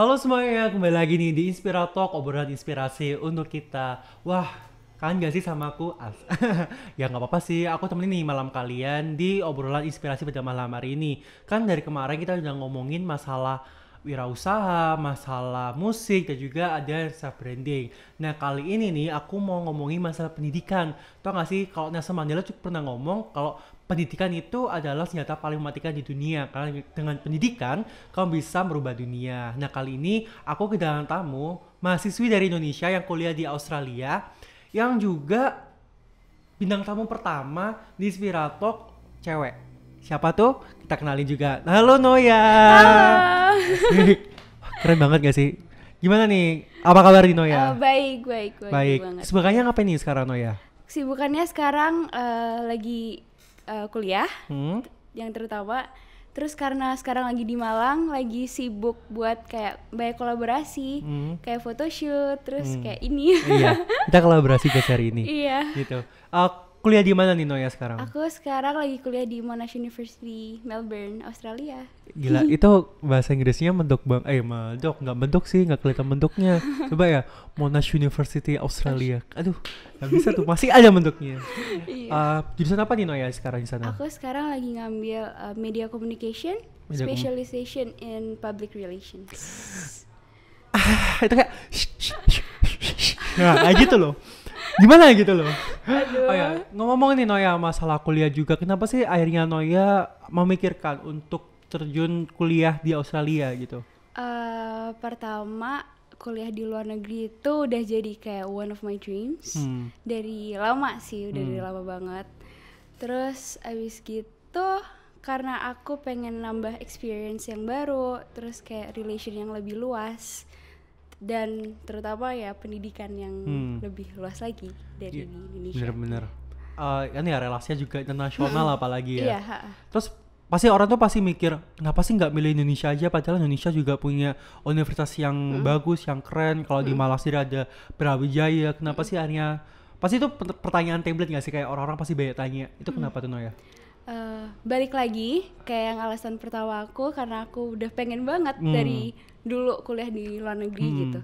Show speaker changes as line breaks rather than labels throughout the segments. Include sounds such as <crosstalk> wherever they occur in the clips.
Halo semuanya, kembali lagi nih di Inspiratalk, obrolan inspirasi untuk kita. Wah, kan gak sih sama aku? <laughs> ya nggak apa-apa sih, aku temenin nih malam kalian di obrolan inspirasi pada malam hari ini. Kan dari kemarin kita udah ngomongin masalah wirausaha, masalah musik, dan juga ada self branding. Nah kali ini nih aku mau ngomongin masalah pendidikan. Tau gak sih kalau Nelson Mandela cukup pernah ngomong kalau pendidikan itu adalah senjata paling mematikan di dunia karena dengan pendidikan kamu bisa merubah dunia. Nah kali ini aku kedatangan tamu mahasiswi dari Indonesia yang kuliah di Australia yang juga bintang tamu pertama di Spiratok cewek. Siapa tuh? Kita kenalin juga. Halo Noya. Halo. <laughs> Keren banget gak sih? Gimana nih? Apa kabar di Noya? Uh,
baik, baik,
baik. Baik. Sebenarnya ngapain nih sekarang Noya?
Sibukannya sekarang uh, lagi uh, kuliah hmm? yang terutama terus karena sekarang lagi di Malang lagi sibuk buat kayak banyak kolaborasi hmm. kayak photoshoot terus hmm. kayak ini iya <laughs>
kita kolaborasi ke hari ini iya gitu oke kuliah di mana Nino ya sekarang?
Aku sekarang lagi kuliah di Monash University, Melbourne, Australia.
Gila, <laughs> itu bahasa Inggrisnya bentuk bang, eh bentuk nggak bentuk sih, nggak kelihatan bentuknya <laughs> Coba ya Monash University Australia. Aduh, nggak bisa tuh, masih ada bentuknya. <laughs> iya. uh, jurusan apa Nino ya sekarang di sana?
Aku sekarang lagi ngambil uh, Media Communication, media Specialization kom- in Public Relations.
ah, itu kayak, nah, kayak gitu loh gimana gitu loh oh ya ngomong nih Noya masalah kuliah juga kenapa sih akhirnya Noya memikirkan untuk terjun kuliah di Australia gitu
uh, pertama kuliah di luar negeri itu udah jadi kayak one of my dreams hmm. dari lama sih udah hmm. dari lama banget terus abis gitu karena aku pengen nambah experience yang baru terus kayak relation yang lebih luas dan terutama ya pendidikan yang hmm. lebih luas lagi dari ya, Indonesia.
Bener-bener. Uh, kan ya relasinya juga internasional hmm. apalagi ya. Iya. Terus pasti orang tuh pasti mikir kenapa sih nggak milih Indonesia aja padahal Indonesia juga punya universitas yang hmm. bagus, yang keren. Kalau hmm. di Malaysia ada Brawijaya, kenapa hmm. sih hanya pasti itu pertanyaan template nggak sih kayak orang-orang pasti banyak tanya itu hmm. kenapa tuh Noya?
uh, balik lagi kayak yang alasan pertama aku karena aku udah pengen banget hmm. dari dulu kuliah di luar negeri hmm. gitu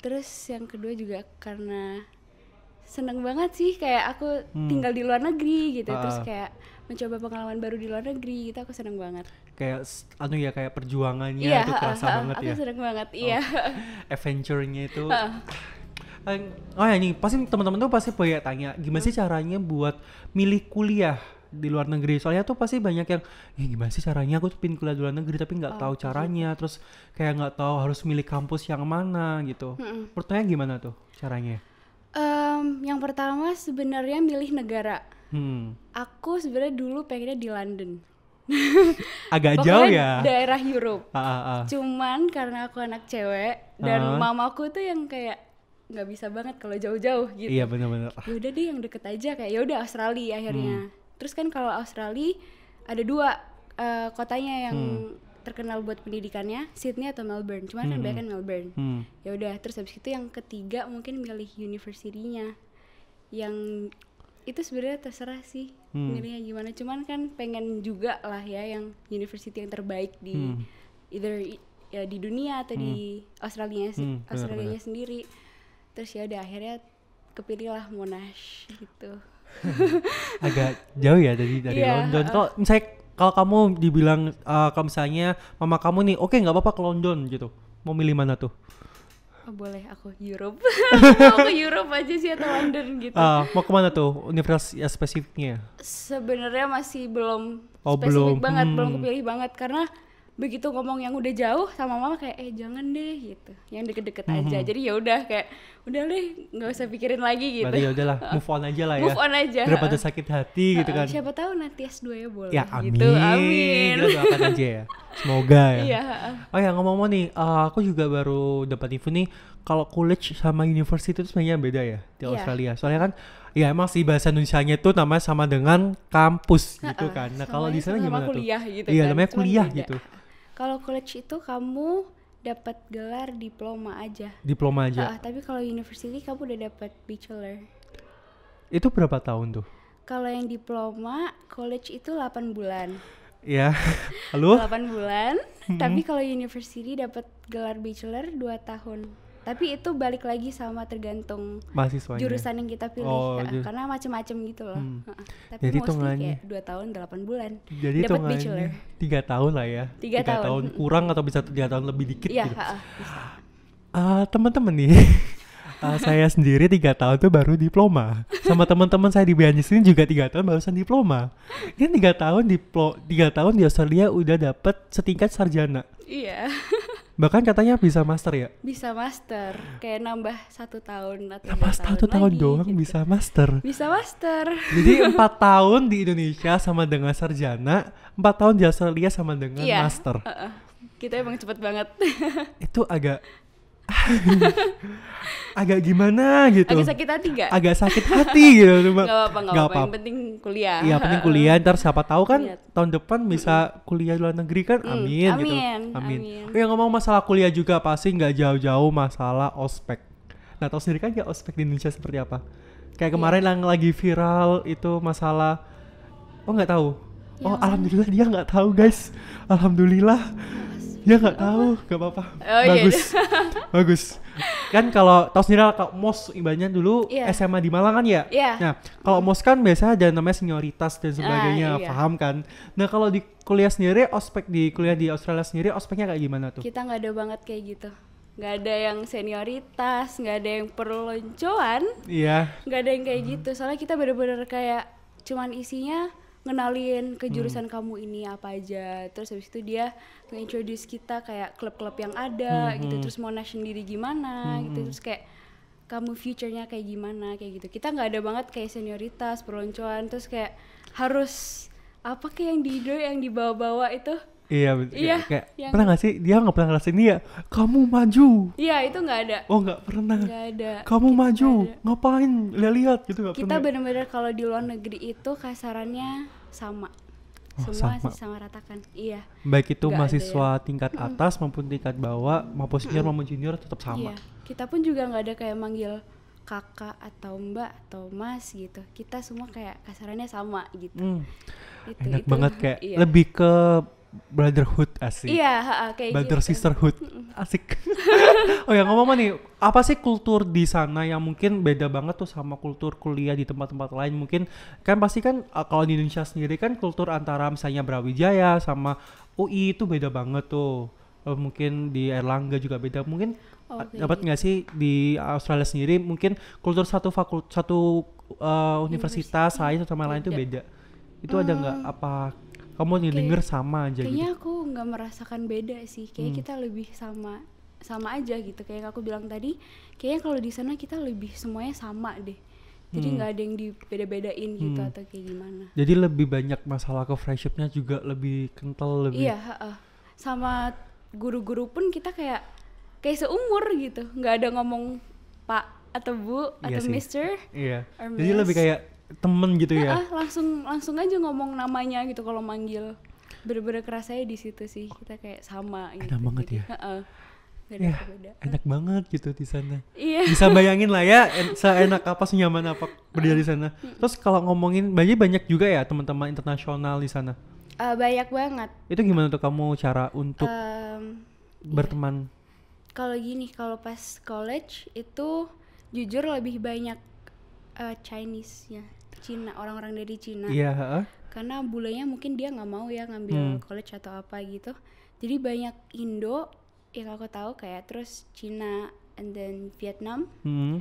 terus yang kedua juga karena seneng banget sih kayak aku hmm. tinggal di luar negeri gitu uh. terus ah. kayak mencoba pengalaman baru di luar negeri gitu aku seneng banget
kayak anu ya kayak perjuangannya yeah, itu kerasa uh, uh, banget aku ya aku
seneng banget oh. Yeah.
<laughs> adventure-nya itu uh. oh ya ini pasti teman-teman tuh pasti banyak tanya gimana sih caranya buat milih kuliah di luar negeri soalnya tuh pasti banyak yang ya gimana sih caranya aku tuh kuliah di luar negeri tapi nggak oh, tahu gitu. caranya terus kayak nggak tahu harus milih kampus yang mana gitu mm pertanyaan gimana tuh caranya
um, yang pertama sebenarnya milih negara hmm. aku sebenarnya dulu pengennya di London <laughs>
agak jauh ya daerah Europe ah, ah, ah.
cuman karena aku anak cewek dan ah. mamaku tuh yang kayak nggak bisa banget kalau jauh-jauh gitu. Iya
benar-benar. Ya
udah deh yang deket aja kayak ya udah Australia akhirnya. Hmm terus kan kalau Australia ada dua uh, kotanya yang hmm terkenal buat pendidikannya Sydney atau Melbourne cuman kan hmm. kan banyak kan Melbourne hmm. ya udah terus habis itu yang ketiga mungkin milih universitinya yang itu sebenarnya terserah sih hmm. milihnya gimana cuman kan pengen juga lah ya yang university yang terbaik di hmm. either ya di dunia atau hmm. di Australia hmm, Australia sendiri terus ya udah akhirnya kepilih lah Monash gitu
<laughs> agak jauh ya dari dari yeah. London. Kalau misalnya kalau kamu dibilang uh, kalau misalnya mama kamu nih, oke okay, nggak apa-apa ke London gitu. Mau milih mana tuh?
Oh, boleh aku Europe. mau <laughs> Europe aja sih atau London gitu. Uh, mau
kemana tuh? Universitas ya, spesifiknya?
Sebenarnya masih belum
oh, spesifik belum. banget, hmm. belum kepilih
banget karena begitu ngomong yang udah jauh sama mama kayak eh jangan deh gitu yang deket-deket mm -hmm. aja mhm. jadi ya udah kayak udah deh nggak usah pikirin lagi gitu Berarti ya udahlah move on aja lah ya move on aja daripada sakit hati uh, gitu kan siapa tahu nanti S2 ya boleh ya gitu, amin gitu. amin kita doakan aja ya
semoga ya yeah. Iya, oh ya ngomong-ngomong nih uh, aku juga baru dapat info nih kalau college sama university itu sebenarnya beda ya di yeah. Australia soalnya kan ya emang sih bahasa Indonesia-nya itu namanya sama dengan kampus gitu kan nah kalau di ya, sana gimana tuh gitu iya kan. namanya kuliah Cuman gitu beda
kalau college itu kamu dapat gelar diploma aja.
Diploma aja. Uh, tapi
kalau university kamu udah dapat bachelor.
Itu berapa tahun tuh?
Kalau yang diploma college itu 8 bulan.
Ya, <laughs> Halo.
8 bulan, <laughs> -hmm. tapi kalau university dapat gelar bachelor 2 tahun tapi itu balik lagi sama tergantung Mahasiswanya. jurusan yang kita pilih oh, ya, karena macam-macam gitu loh hmm. tapi jadi mostly kayak dua tahun delapan bulan jadi dapat bachelor
tiga tahun lah ya tiga, tiga tahun. tahun kurang atau bisa tiga tahun lebih dikit ya, gitu. Uh, teman-teman nih uh, <laughs> saya sendiri tiga tahun tuh baru diploma sama teman-teman saya di Beanis ini juga tiga tahun barusan diploma ini kan tiga tahun diplo tiga tahun di Australia udah dapat setingkat sarjana iya <laughs> Bahkan katanya bisa master ya?
Bisa master, kayak nambah satu tahun atau nambah satu tahun, tahun doang
gitu. bisa master.
Bisa master. Jadi <laughs>
empat tahun di Indonesia sama dengan sarjana, empat tahun di Australia sama dengan yeah. master. Uh
-uh. Kita emang cepet banget.
itu agak <laughs> agak gimana gitu agak sakit hati gak? agak sakit hati gitu <laughs> cuma gak apa-apa gak apa-apa yang penting
kuliah iya penting kuliah
ntar siapa tahu kan Lihat. tahun depan bisa kuliah luar negeri kan amin, mm, amin gitu amin, amin. Oh, yang ngomong masalah kuliah juga pasti gak jauh-jauh masalah ospek nah tau sendiri kan ya ospek di Indonesia seperti apa kayak iya. kemarin yang lagi viral itu masalah oh gak tahu oh alhamdulillah dia gak tahu guys alhamdulillah Ya nggak tahu, nggak apa-apa. Oh, iya. Bagus. Iya. <laughs> Bagus. Kan kalau tahu sendiri kalau MOS ibaratnya dulu yeah. SMA di Malang kan ya? Yeah. Nah, kalau MOS kan biasanya ada namanya senioritas dan ah, sebagainya, ah, iya. paham kan? Nah, kalau di kuliah sendiri ospek di kuliah di Australia sendiri ospeknya kayak gimana tuh?
Kita nggak ada banget kayak gitu nggak ada yang senioritas, nggak ada yang perloncoan, iya, yeah. nggak ada yang kayak hmm. gitu. Soalnya kita bener-bener kayak cuman isinya ngenalin ke hmm. jurusan hmm. kamu ini apa aja terus habis itu dia nge-introduce kita kayak klub-klub yang ada hmm. gitu hmm. terus mau nation diri gimana hmm. gitu hmm. terus kayak kamu future-nya kayak gimana kayak gitu kita nggak ada banget kayak senioritas peloncoan terus kayak harus apa kayak yang di Indo yang dibawa-bawa itu
Iya, betul. Iya. Kayak, yang... pernah gak sih dia nggak pernah ngerasain dia? Kamu maju.
Iya, itu nggak ada. Oh,
nggak pernah. Nggak ada. Kamu kita maju. Ada. Ngapain? Lihat-lihat gitu nggak pernah. Kita
bener-bener kalau di luar negeri itu kasarannya sama Oh, semua sama. sih sama ratakan iya baik itu Gak mahasiswa ya. tingkat atas
maupun tingkat bawah maupun senior maupun junior tetap sama iya.
kita pun juga nggak ada kayak manggil kakak atau mbak atau mas gitu kita semua kayak kasarannya sama gitu mm. itu, enak itu, banget kayak <laughs> iya. lebih
ke brotherhood asik. Iya, yeah, Brother gitu. sisterhood asik. <laughs> oh ya ngomong-ngomong nih, apa sih kultur di sana yang mungkin beda banget tuh sama kultur kuliah di tempat-tempat lain? Mungkin kan pasti kan eh, kalau di Indonesia sendiri kan kultur antara misalnya Brawijaya sama UI itu beda banget tuh. Eh, mungkin di Erlangga juga beda. Mungkin okay. Oh, eh, dapat gitu. nggak sih di Australia sendiri mungkin kultur satu fakultas, satu uh, universitas lain iya, sama lain itu beda. Itu hmm. ada nggak hmm. apa kamu yang denger sama aja kayaknya
gitu. aku nggak merasakan beda sih kayak hmm. kita lebih sama sama aja gitu kayak aku bilang tadi kayaknya kalau di sana kita lebih semuanya sama deh jadi hmm. nggak hmm. ada yang dibeda-bedain gitu hmm. atau kayak gimana
jadi lebih banyak masalah ke friendshipnya juga lebih kental lebih iya
uh, sama guru-guru pun kita kayak kayak seumur gitu nggak ada ngomong pak atau bu iya atau sih. mister
iya. jadi lebih kayak temen gitu ya ah,
langsung langsung aja ngomong namanya gitu kalau manggil bener-bener kerasanya di situ sih kita kayak sama gitu enak banget Jadi, ya uh, beda ya,
beda. Iya, enak banget gitu di sana iya. bisa bayangin lah ya en seenak apa senyaman apa berdiri di sana terus kalau ngomongin banyak banyak juga ya teman-teman internasional di sana
uh, banyak banget
itu gimana tuh kamu cara untuk um, berteman iya.
kalau gini kalau pas college itu jujur lebih banyak uh, Chinese-nya Cina orang-orang dari Cina iya yeah. karena bulenya mungkin dia nggak mau ya ngambil hmm. college atau apa gitu jadi banyak Indo yang aku tahu kayak terus Cina and then Vietnam hmm.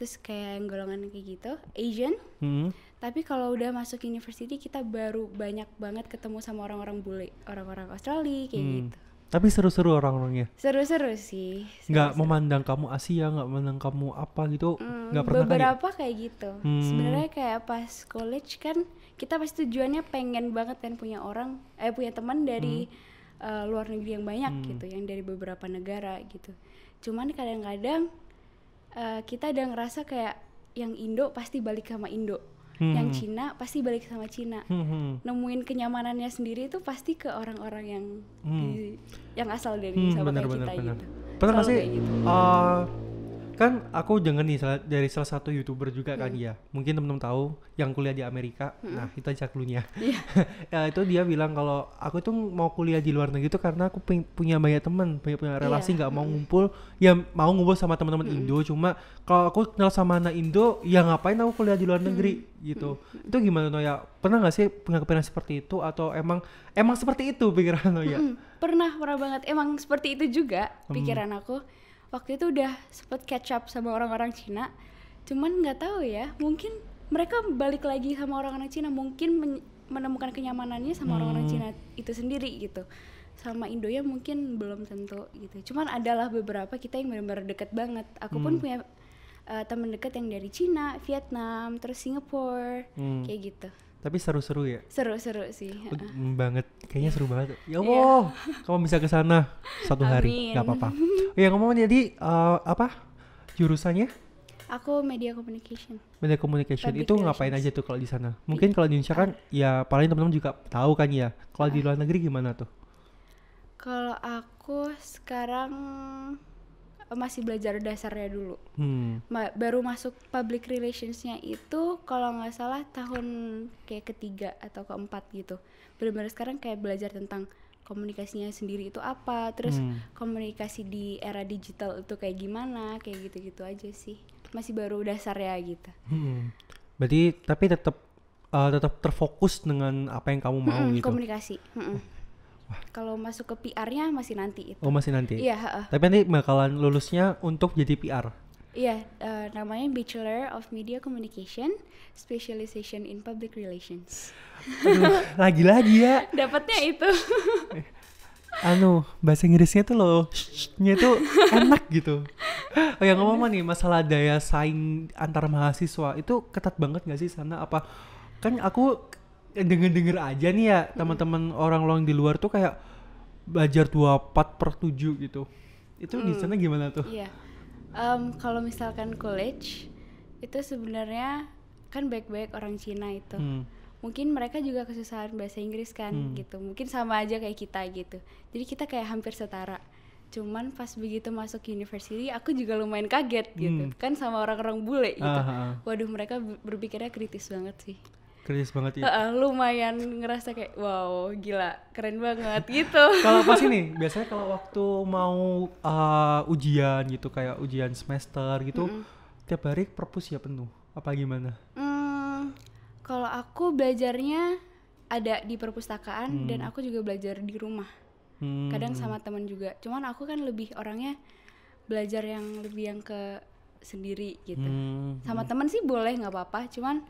terus kayak yang golongan kayak gitu Asian hmm. tapi kalau udah masuk university kita baru banyak banget ketemu sama orang-orang bule orang-orang Australia kayak hmm.
gitu tapi seru-seru orang-orangnya.
Seru-seru sih.
nggak seru. memandang kamu Asia, nggak memandang kamu apa gitu, hmm, pernah. Gitu. Beberapa
kayak, kayak gitu. Hmm. Sebenarnya kayak pas college kan kita pasti tujuannya pengen banget kan punya orang, eh punya teman dari hmm. uh, luar negeri yang banyak hmm. gitu, yang dari beberapa negara gitu. Cuman kadang-kadang uh, kita ada ngerasa kayak yang Indo pasti balik sama Indo hmm. yang Cina pasti balik sama Cina hmm. nemuin kenyamanannya sendiri itu pasti ke orang-orang yang hmm. di, yang asal dari hmm, sama bener, kayak bener, kita bener. gitu
pernah nggak sih gitu. uh, kan aku jangan nih dari salah satu youtuber juga kan, hmm. kan ya mungkin temen-temen tahu yang kuliah di Amerika hmm. nah itu aja cluenya <laughs> iya. <laughs> ya, itu dia bilang kalau aku itu mau kuliah di luar negeri itu karena aku punya banyak teman banyak punya relasi iya. nggak yeah. mau hmm. ngumpul ya mau ngumpul sama teman-teman hmm. Indo cuma kalau aku kenal sama anak Indo ya ngapain aku kuliah di luar hmm. negeri hmm. gitu hmm. itu gimana Noya pernah nggak sih punya kepikiran seperti itu atau emang emang seperti itu pikiran Noya
hmm. pernah pernah banget emang seperti itu juga pikiran hmm. aku waktu itu udah sempet catch up sama orang-orang Cina cuman nggak tahu ya mungkin mereka balik lagi sama orang-orang Cina mungkin men- menemukan kenyamanannya sama hmm. orang-orang hmm. Cina itu sendiri gitu sama Indo ya mungkin belum tentu gitu cuman adalah beberapa kita yang benar-benar deket banget aku hmm. pun punya uh, eh, teman dekat yang dari Cina Vietnam terus Singapura hmm. kayak gitu
tapi seru-seru ya.
Seru-seru sih. Uh,
banget, kayaknya iya. seru banget. Ya iya. Allah, kamu bisa ke sana satu hari, nggak apa-apa. Oh ya ngomong jadi uh, apa jurusannya?
Aku media communication.
Media communication Public itu ngapain aja tuh kalau di sana? Mungkin iya. kalau di Indonesia kan ah. ya paling teman-teman juga tahu kan ya. Kalau uh. di luar negeri gimana tuh?
Kalau aku sekarang Eh, masih belajar dasarnya dulu. Hmm. Ma baru masuk public relationsnya itu kalau nggak salah tahun kayak ketiga atau keempat gitu. Benar-benar sekarang kayak belajar tentang komunikasinya sendiri itu apa, terus hmm. komunikasi di era digital itu kayak gimana, kayak gitu-gitu aja sih. Masih baru dasarnya gitu.
Hmm. Berarti tapi tetap uh, eh, tetap terfokus dengan apa yang kamu mau hmm, gitu.
Komunikasi. Hmm. Kalau masuk ke PR-nya masih nanti itu. Oh, masih nanti. Iya, uh.
Tapi nanti bakalan lulusnya untuk jadi PR.
Iya, uh, namanya Bachelor of Media Communication, Specialization in Public Relations. <laughs>
lagi-lagi ya.
Dapatnya itu. <laughs>
anu bahasa Inggrisnya tuh loh nya tuh enak gitu oh ya ngomong nih masalah daya saing antar mahasiswa itu ketat banget gak sih sana apa kan aku denger-denger aja nih ya teman-teman orang long di luar tuh kayak belajar 24 per 7 gitu. Itu hmm. di sana gimana tuh? Iya.
Um, kalau misalkan college itu sebenarnya kan baik-baik orang Cina itu. Hmm. Mungkin mereka juga kesusahan bahasa Inggris kan hmm. gitu. Mungkin sama aja kayak kita gitu. Jadi kita kayak hampir setara. Cuman pas begitu masuk university aku juga lumayan kaget gitu. Hmm. Kan sama orang-orang bule gitu. Aha. Ah. Waduh, mereka berpikirnya kritis banget sih
kritis banget ya uh,
lumayan ngerasa kayak wow gila keren banget gitu <laughs> kalau pas
ini <laughs> biasanya kalau waktu mau uh, ujian gitu kayak ujian semester gitu mm -hmm. tiap hari perpus ya penuh apa gimana
mm, kalau aku belajarnya ada di perpustakaan hmm. dan aku juga belajar di rumah
hmm. kadang sama
teman juga cuman aku kan lebih orangnya belajar yang lebih yang ke sendiri gitu hmm. sama teman sih boleh nggak apa-apa cuman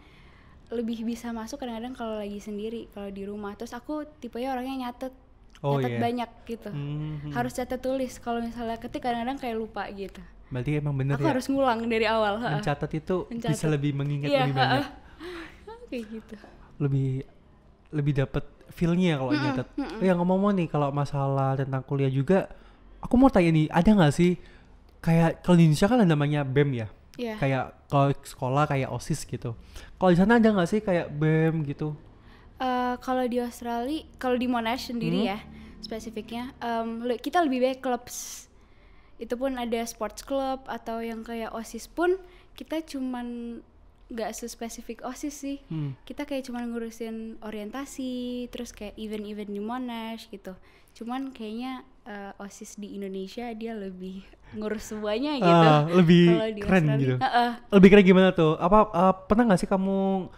lebih bisa masuk kadang-kadang kalau lagi sendiri kalau di rumah terus aku tipenya orangnya nyatet
oh, nyatet yeah. banyak
gitu mm-hmm. harus catat tulis kalau misalnya ketik kadang-kadang kayak lupa gitu
berarti emang bener aku ya? harus
ngulang dari awal mencatat
itu mencatat. bisa lebih mengingat yeah, lebih banyak
<laughs> kayak gitu
lebih lebih dapat feelnya kalau mm-hmm. nyatet mm-hmm. Oh, ya ngomong-ngomong nih kalau masalah tentang kuliah juga aku mau tanya nih ada nggak sih kayak kalau di Indonesia kan ada namanya BEM ya yeah. kayak kalau sekolah kayak osis gitu kalau di sana ada nggak sih kayak bem gitu
uh, kalau di Australia kalau di Monash sendiri hmm. ya spesifiknya um, kita lebih baik clubs itu pun ada sports club atau yang kayak osis pun kita cuman nggak sespesifik osis sih hmm. kita kayak cuman ngurusin orientasi terus kayak event-event di Monash gitu cuman kayaknya uh, osis di Indonesia dia lebih ngurus semuanya ah, gitu uh, lebih di keren Australia, gitu uh -uh.
lebih keren gimana tuh apa uh, pernah nggak sih kamu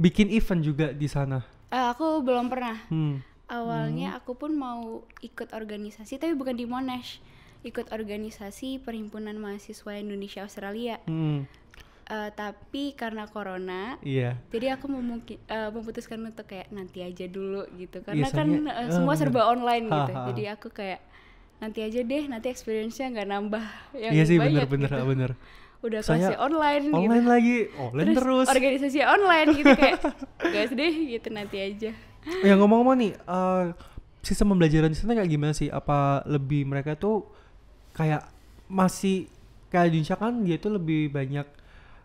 bikin event juga di sana
uh, aku belum pernah hmm. awalnya hmm. aku pun mau ikut organisasi tapi bukan di Monash ikut organisasi perhimpunan mahasiswa Indonesia Australia hmm uh, tapi karena corona iya jadi aku uh, memutuskan untuk kayak nanti aja dulu gitu iya, karena kan uh, semua serba online uh, gitu ha, ha. jadi aku kayak nanti aja deh nanti experience-nya nggak nambah yang iya sih, bener, bener, gitu. Ah, bener. udah kasih online online gitu.
lagi online terus, terus
organisasi online gitu kayak guys deh gitu nanti aja
oh, ya ngomong-ngomong nih uh, sistem pembelajaran di sana kayak gimana sih apa lebih mereka tuh kayak masih kayak Indonesia kan dia tuh lebih banyak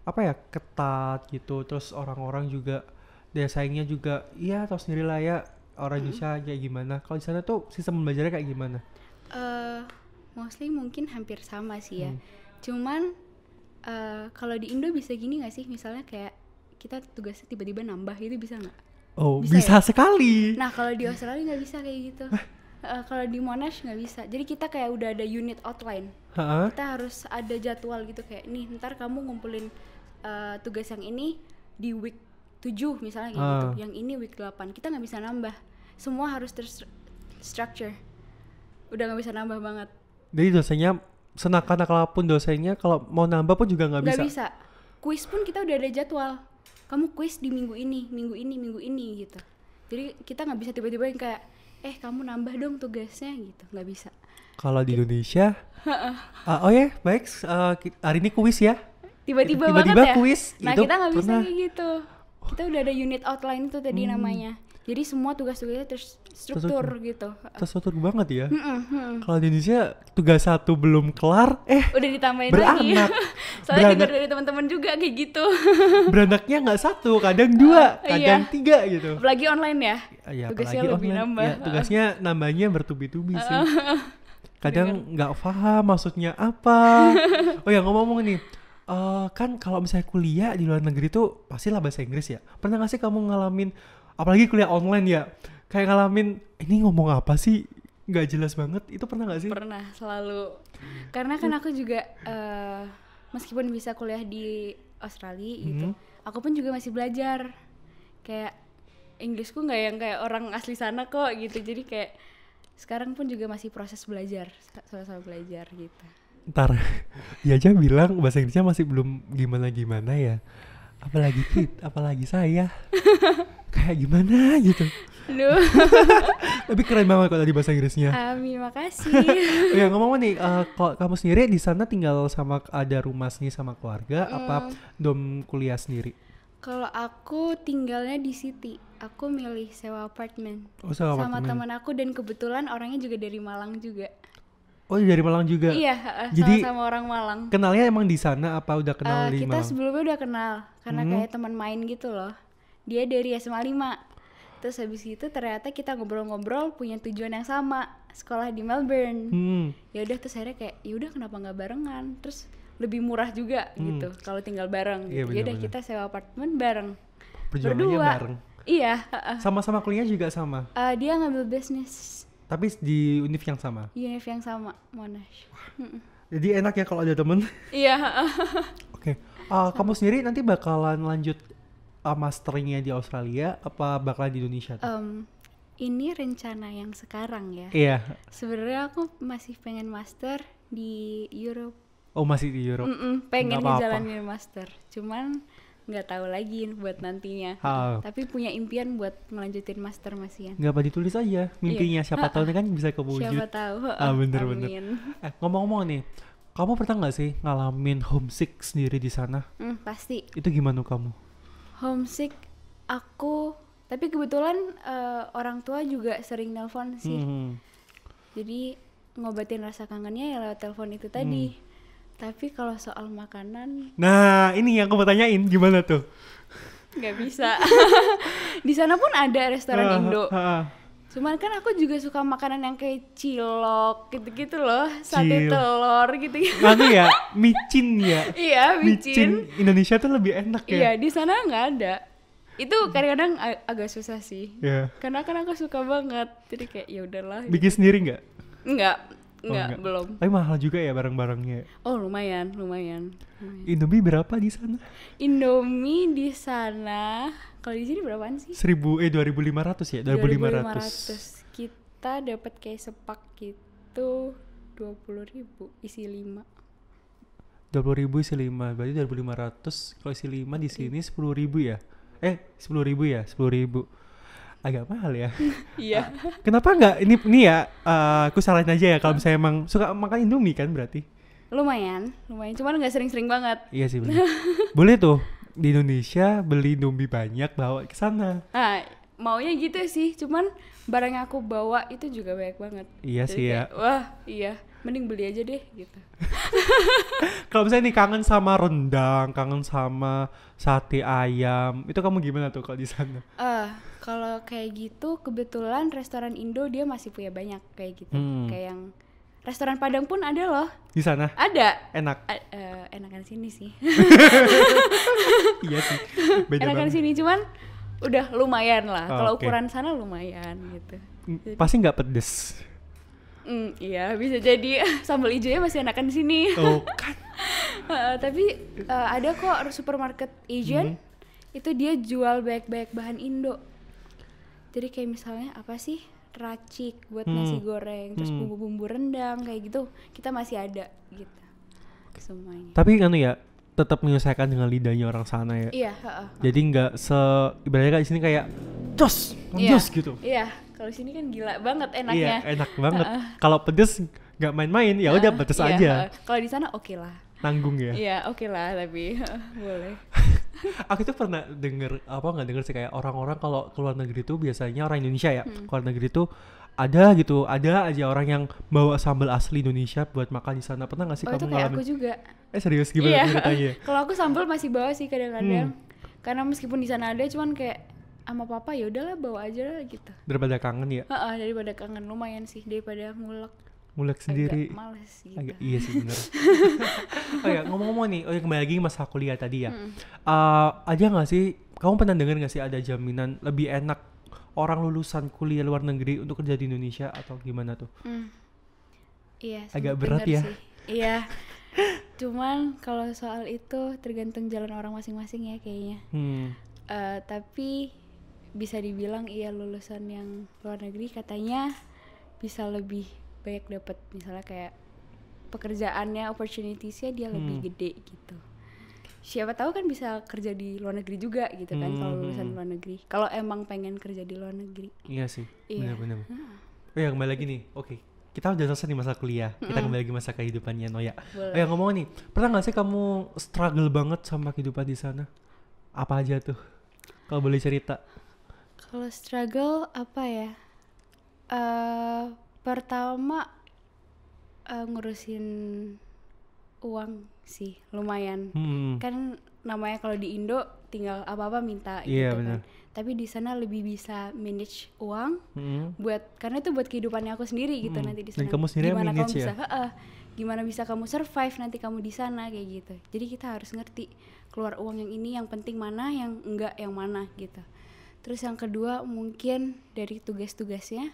apa ya ketat gitu terus orang-orang juga daya saingnya juga iya tau sendiri lah ya orang hmm. Indonesia kayak gimana kalau di sana tuh sistem belajarnya kayak gimana
uh, mostly mungkin hampir sama sih ya hmm. cuman uh, kalau di Indo bisa gini gak sih misalnya kayak kita tugasnya tiba-tiba nambah itu bisa nggak
oh bisa, bisa ya? sekali
nah kalau di Australia nggak bisa kayak gitu uh, kalau di Monash nggak bisa jadi kita kayak udah ada unit outline ha -ha. kita harus ada jadwal gitu kayak nih ntar kamu ngumpulin uh, tugas yang ini di week 7 misalnya gitu, uh. gitu yang ini week 8 kita nggak bisa nambah semua harus terstructure udah nggak bisa nambah banget
jadi dosennya senakan apapun dosennya kalau mau nambah pun juga nggak bisa nggak bisa
kuis pun kita udah ada jadwal kamu kuis di minggu ini minggu ini minggu ini gitu jadi kita nggak bisa tiba-tiba yang kayak eh kamu nambah dong tugasnya gitu nggak bisa
kalau di Indonesia uh, oh ya yeah, baik uh, hari ini kuis ya tiba-tiba banget tiba ya. Kuis, nah itu kita nggak bisa kayak
gitu. Kita udah ada unit outline itu tadi hmm. namanya. Jadi semua tugas-tugasnya terstruktur terstruktur gitu.
Terstruktur banget ya. Mm -mm, Kalau di Indonesia tugas satu belum kelar,
eh udah ditambahin beranak. lagi. <laughs> Soalnya beranak. dengar dari teman-teman juga kayak gitu. <laughs>
beranaknya nggak satu, kadang dua, uh, kadang iya. tiga gitu.
Apalagi online ya. ya tugasnya lebih online, nambah. Ya,
tugasnya nambahnya bertubi-tubi <laughs> sih. Kadang nggak paham maksudnya apa. Oh ya ngomong-ngomong nih, uh, kan kalau misalnya kuliah di luar negeri tuh pastilah bahasa Inggris ya. Pernah gak sih kamu ngalamin apalagi kuliah online ya? Kayak ngalamin ini ngomong apa sih? Gak jelas banget. Itu pernah gak sih? Pernah,
selalu. Karena kan aku juga uh, meskipun bisa kuliah di Australia gitu, hmm. aku pun juga masih belajar. Kayak Inggrisku gak yang kayak orang asli sana kok gitu. Jadi kayak sekarang pun juga masih proses belajar, sama-sama belajar gitu
ntar <laughs> ya aja bilang bahasa Inggrisnya masih belum gimana gimana ya apalagi fit apalagi saya <laughs> kayak gimana gitu Lu. <laughs> Tapi keren banget kalau di bahasa Inggrisnya.
Amin, makasih. Oh ya
ngomong-ngomong nih, uh, kalau kamu sendiri di sana tinggal sama ada rumah sendiri sama keluarga hmm. apa dom kuliah sendiri?
Kalau aku tinggalnya di city, aku milih sewa apartemen oh, sama apartemen. teman aku dan kebetulan orangnya juga dari Malang juga.
Oh iya, dari Malang juga? Iya, jadi sama, orang Malang. Kenalnya emang di sana apa udah eh, kenal uh, di Kita
sebelumnya udah kenal karena hmm. kayak teman main gitu loh. Dia dari SMA 5 Terus habis itu ternyata kita ngobrol-ngobrol punya tujuan yang sama sekolah di Melbourne. Hmm. Ya udah terus akhirnya kayak ya udah kenapa nggak barengan? Terus lebih murah juga hmm. gitu kalau tinggal bareng. Iya, gitu. Ya udah kita sewa apartemen bareng.
Berdua. bareng. Iya. Sama-sama kuliah juga sama.
Uh, dia ngambil bisnis
tapi di univ yang sama?
Iya, univ yang sama, Monash.
Jadi enak ya kalau ada temen.
<laughs> Iya. Oke.
Okay. Uh, eh, kamu sendiri nanti bakalan lanjut uh, eh, masteringnya di Australia apa bakalan di Indonesia? Tuh?
Um, ini rencana yang sekarang ya. Iya. Sebenarnya aku masih pengen master di Europe.
Oh masih di Europe. Mm -mm, pengen ngejalanin
master. Cuman nggak tahu lagi buat nantinya. Oh. Tapi punya impian buat melanjutin master masih ya.
Nggak apa ditulis aja mimpinya. Iya. Siapa tahu <laughs> kan bisa kewujud. Siapa tahu. Ah bener-bener. Bener. Eh ngomong-ngomong nih, kamu pernah nggak sih ngalamin homesick sendiri di sana? Hmm, pasti. Itu gimana kamu?
Homesick, aku tapi kebetulan uh, orang tua juga sering nelpon sih. Hmm. Jadi ngobatin rasa kangennya ya lewat telepon itu tadi. Hmm tapi kalau soal makanan
Nah, ini yang aku mau tanyain gimana tuh?
Gak bisa. <laughs> di sana pun ada restoran uh, Indo. Uh, uh. Cuman kan aku juga suka makanan yang kayak cilok gitu-gitu loh, sate Cil. telur gitu-gitu. Anu ya, <laughs>
micin ya. iya, micin. micin. Indonesia tuh lebih enak ya. Iya,
di sana nggak ada. Itu kadang-kadang agak susah sih. Yeah. Karena kan aku suka banget. Jadi kayak ya udahlah. Bikin gitu. sendiri nggak? Nggak, Enggak, enggak, belum.
Tapi mahal juga ya barang-barangnya.
Oh, lumayan, lumayan. lumayan.
Indomie berapa di sana?
Indomie di sana kalau di sini berapaan sih? 1000
eh 2500 ya, 2500.
2500. Kita dapat kayak sepak gitu 20.000 isi 5.
20.000 isi 5. Berarti 2500 kalau isi 5 di iya. sini 10.000 ya. Eh, 10.000 ya, 10.000 agak mahal ya. <laughs> Iya. uh, kenapa nggak ini ini ya uh, aku aja ya kalau misalnya emang suka makan Indomie kan berarti.
Lumayan, lumayan. Cuman nggak sering-sering banget. Iya sih benar. <laughs>
Boleh tuh di Indonesia beli Indomie banyak bawa ke sana.
Ah, maunya gitu sih. Cuman barang yang aku bawa itu juga banyak banget. Iya Jadi sih ya. kayak, ya. Wah, iya. Mending beli aja deh gitu.
<laughs> kalau misalnya nih kangen sama rendang, kangen sama sate ayam, itu kamu gimana tuh kalau di sana? Eh,
uh, kalau kayak gitu kebetulan restoran Indo dia masih punya banyak kayak gitu hmm. kayak yang restoran Padang pun ada loh
di sana ada enak
A uh, enakan sini sih <laughs> iya sih Beda enakan banget. sini cuman udah lumayan lah ah, kalau okay. ukuran sana lumayan gitu hmm,
pasti nggak pedes
Mm, iya bisa jadi <laughs> sambal hijaunya masih enakan di sini. Oh <laughs> kan. uh, tapi uh, ada kok supermarket Asian hmm. itu dia jual baik-baik bahan Indo jadi kayak misalnya apa sih racik buat hmm. nasi goreng terus hmm. bumbu-bumbu rendang kayak gitu kita masih ada gitu semuanya
tapi kan ya tetap menyelesaikan dengan lidahnya orang sana ya iya uh, uh, jadi nggak se ibaratnya kan di sini kayak jos yeah, jos gitu
iya yeah. kalau sini kan gila banget enaknya iya enak banget uh, uh.
kalau pedes nggak main-main ya udah uh, pedes yeah, aja uh.
kalau di sana oke okay lah nanggung ya iya oke okay lah tapi <laughs> boleh
<laughs> aku tuh pernah denger apa nggak denger sih kayak orang-orang kalau keluar negeri tuh biasanya orang Indonesia ya hmm. keluar negeri tuh ada gitu ada aja orang yang bawa sambal asli Indonesia buat makan di sana pernah nggak sih oh, kamu itu kayak ngalamin? aku juga eh serius gimana ya? ceritanya <laughs>
kalau aku sambal masih bawa sih kadang-kadang hmm. karena meskipun di sana ada cuman kayak sama papa ya udahlah bawa aja lah gitu
daripada kangen ya
uh, uh, daripada kangen lumayan sih daripada ngulek
mulai sendiri agak males gitu agak, iya sih bener <laughs> oh ya ngomong-ngomong nih oh ya kembali lagi masa kuliah tadi ya hmm. uh, ada nggak sih kamu pernah dengar nggak sih ada jaminan lebih enak orang lulusan kuliah luar negeri untuk kerja di Indonesia atau gimana tuh
hmm. iya agak berat ya sih. iya cuman kalau soal itu tergantung jalan orang masing-masing ya kayaknya hmm. uh, tapi bisa dibilang iya lulusan yang luar negeri katanya bisa lebih banyak dapat misalnya kayak pekerjaannya opportunitiesnya dia hmm. lebih gede gitu siapa tahu kan bisa kerja di luar negeri juga gitu kan hmm. kalau hmm, lulusan hmm. luar negeri kalau emang pengen kerja di luar negeri iya sih iya. benar-benar hmm.
oh ya kembali lagi nih oke okay. kita udah selesai nih masa kuliah kita kembali lagi masa kehidupannya Noya Boleh. oh ya ngomong nih pernah nggak sih kamu struggle banget sama kehidupan di sana apa aja tuh kalau boleh cerita
kalau struggle apa ya uh, pertama uh, ngurusin uang sih lumayan hmm. kan namanya kalau di Indo tinggal apa apa minta yeah, gitu bener. kan tapi di sana lebih bisa manage uang hmm. buat karena itu buat kehidupannya aku sendiri gitu hmm. nanti di sana Dan kamu sendiri gimana kamu ya? bisa uh, gimana bisa kamu survive nanti kamu di sana kayak gitu jadi kita harus ngerti keluar uang yang ini yang penting mana yang enggak yang mana gitu terus yang kedua mungkin dari tugas-tugasnya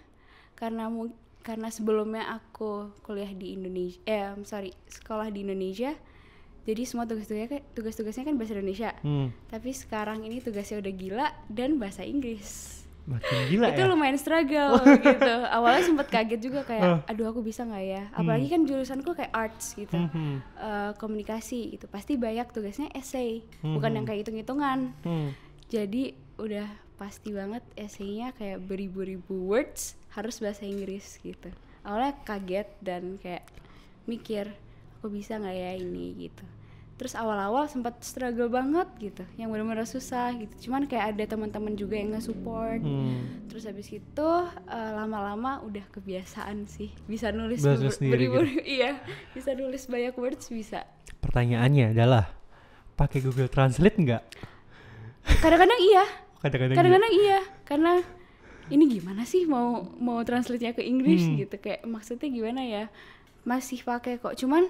karena karena sebelumnya aku kuliah di Indonesia eh sorry sekolah di Indonesia jadi semua tugas-tugasnya kan, tugas-tugasnya kan bahasa Indonesia hmm. tapi sekarang ini tugasnya udah gila dan bahasa Inggris
makin gila itu ya?
lumayan struggle <laughs> gitu awalnya sempat kaget juga kayak aduh aku bisa nggak ya hmm. apalagi hmm. kan jurusanku kayak arts gitu hmm. uh, komunikasi gitu pasti banyak tugasnya essay hmm. bukan yang hmm. kayak hitung-hitungan hmm. jadi udah pasti banget esainya kayak beribu-ribu words harus bahasa Inggris gitu awalnya kaget dan kayak mikir aku bisa nggak ya ini gitu terus awal-awal sempat struggle banget gitu yang benar-benar susah gitu cuman kayak ada teman-teman juga yang nge-support hmm. terus habis itu lama eh, lama-lama udah kebiasaan sih bisa nulis ber- sendiri gitu. <laughs> iya bisa nulis banyak words bisa
pertanyaannya adalah pakai Google Translate nggak
kadang-kadang iya
kadang-kadang gitu. kadang-kadang
iya karena ini gimana sih mau mau translate-nya ke Inggris hmm. gitu kayak maksudnya gimana ya masih pakai kok cuman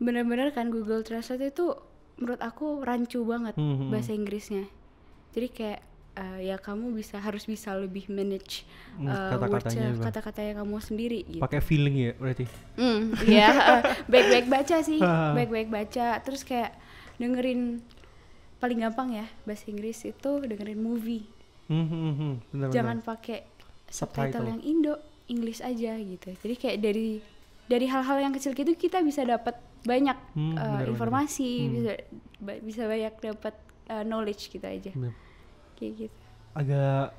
bener-bener kan Google Translate itu menurut aku rancu banget hmm. hmm, hmm. bahasa Inggrisnya jadi kayak uh, ya kamu bisa harus bisa lebih manage uh, kata-katanya kata-kata yang kamu sendiri gitu. pakai feeling ya berarti mm, ya yeah, <laughs> uh, baik-baik baca sih baik-baik baca terus kayak dengerin paling gampang ya bahasa Inggris itu dengerin movie
hmm, hmm, hmm. jangan
pakai subtitle, subtitle yang Indo Inggris aja gitu jadi kayak dari dari hal-hal yang kecil gitu kita bisa dapat banyak hmm, uh, eh, bener, informasi hmm. bisa bisa banyak dapat uh, eh, knowledge gitu aja bener. kayak gitu
agak